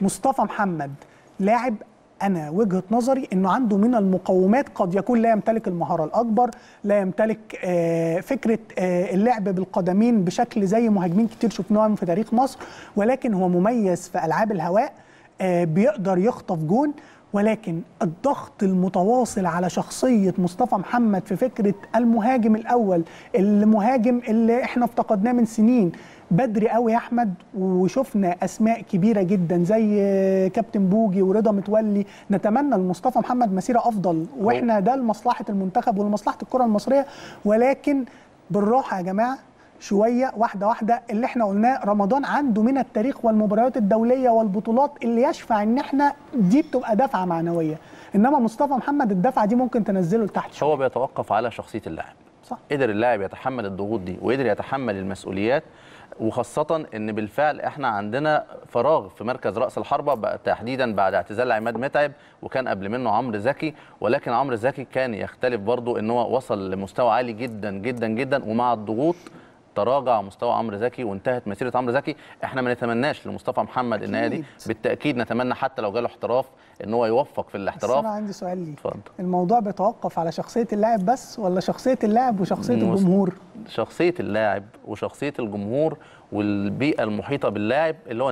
مصطفى محمد لاعب انا وجهه نظري انه عنده من المقومات قد يكون لا يمتلك المهاره الاكبر لا يمتلك آه، فكره آه، اللعب بالقدمين بشكل زي مهاجمين كتير شفناهم في تاريخ مصر ولكن هو مميز في العاب الهواء آه، بيقدر يخطف جون ولكن الضغط المتواصل على شخصية مصطفى محمد في فكرة المهاجم الأول المهاجم اللي احنا افتقدناه من سنين بدري قوي يا احمد وشفنا اسماء كبيره جدا زي كابتن بوجي ورضا متولي نتمنى لمصطفى محمد مسيره افضل واحنا ده لمصلحه المنتخب ولمصلحه الكره المصريه ولكن بالراحه يا جماعه شويه واحده واحده اللي احنا قلناه رمضان عنده من التاريخ والمباريات الدوليه والبطولات اللي يشفع ان احنا دي بتبقى دفعه معنويه انما مصطفى محمد الدفعه دي ممكن تنزله لتحت هو بيتوقف على شخصيه اللاعب صح قدر اللاعب يتحمل الضغوط دي وقدر يتحمل المسؤوليات وخاصة ان بالفعل احنا عندنا فراغ في مركز رأس الحربة تحديدا بعد اعتزال عماد متعب وكان قبل منه عمرو زكي ولكن عمرو زكي كان يختلف برضو ان هو وصل لمستوى عالي جدا جدا جدا ومع الضغوط تراجع مستوى عمرو زكي وانتهت مسيره عمرو زكي احنا ما نتمناش لمصطفى محمد النهايه دي بالتاكيد نتمنى حتى لو جاله احتراف ان هو يوفق في الاحتراف بس انا عندي سؤال ليك اتفضل الموضوع بيتوقف على شخصيه اللاعب بس ولا شخصيه اللاعب وشخصيه الجمهور شخصيه اللاعب وشخصيه الجمهور والبيئه المحيطه باللاعب اللي هو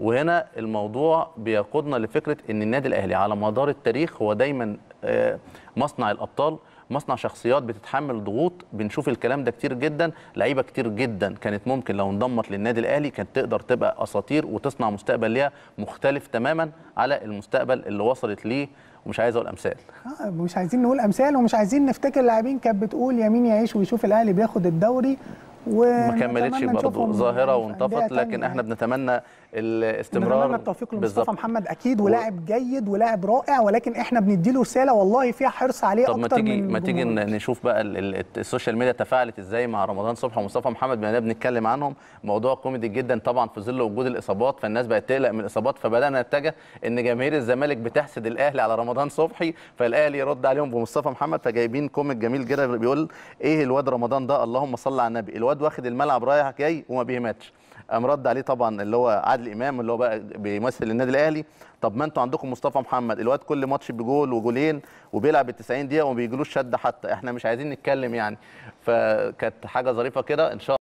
وهنا الموضوع بيقودنا لفكره ان النادي الاهلي على مدار التاريخ هو دايما آه، مصنع الابطال مصنع شخصيات بتتحمل ضغوط بنشوف الكلام ده كتير جدا لعيبه كتير جدا كانت ممكن لو انضمت للنادي الاهلي كانت تقدر تبقى اساطير وتصنع مستقبل ليها مختلف تماما على المستقبل اللي وصلت ليه ومش عايز اقول امثال آه مش عايزين نقول امثال ومش عايزين نفتكر لاعبين كانت بتقول يمين يعيش ويشوف الاهلي بياخد الدوري ما كملتش برضه ظاهره وانطفت لكن احنا بنتمنى الاستمرار بنتمنى التوفيق لمصطفى محمد اكيد ولاعب جيد ولاعب رائع ولكن احنا بندي له رساله والله فيها حرص عليه طب اكتر ما تيجي من ما تيجي نشوف بقى السوشيال ميديا تفاعلت ازاي مع رمضان صبحي ومصطفى محمد بما بنتكلم عنهم موضوع كوميدي جدا طبعا في ظل وجود الاصابات فالناس بقت تقلق من الاصابات فبدانا نتجه ان جماهير الزمالك بتحسد الاهلي على رمضان صبحي فالاهلي يرد عليهم بمصطفى محمد فجايبين كوميك جميل جدا بيقول ايه الواد رمضان ده اللهم صل على النبي الواد الواد واخد الملعب رايح جاي وما بيهمتش قام رد عليه طبعا اللي هو عادل امام اللي هو بقى بيمثل النادي الاهلي طب ما انتوا عندكم مصطفى محمد الواد كل ماتش بجول وجولين وبيلعب ال 90 دقيقه وما بيجيلوش شد حتى احنا مش عايزين نتكلم يعني فكانت حاجه ظريفه كده ان شاء الله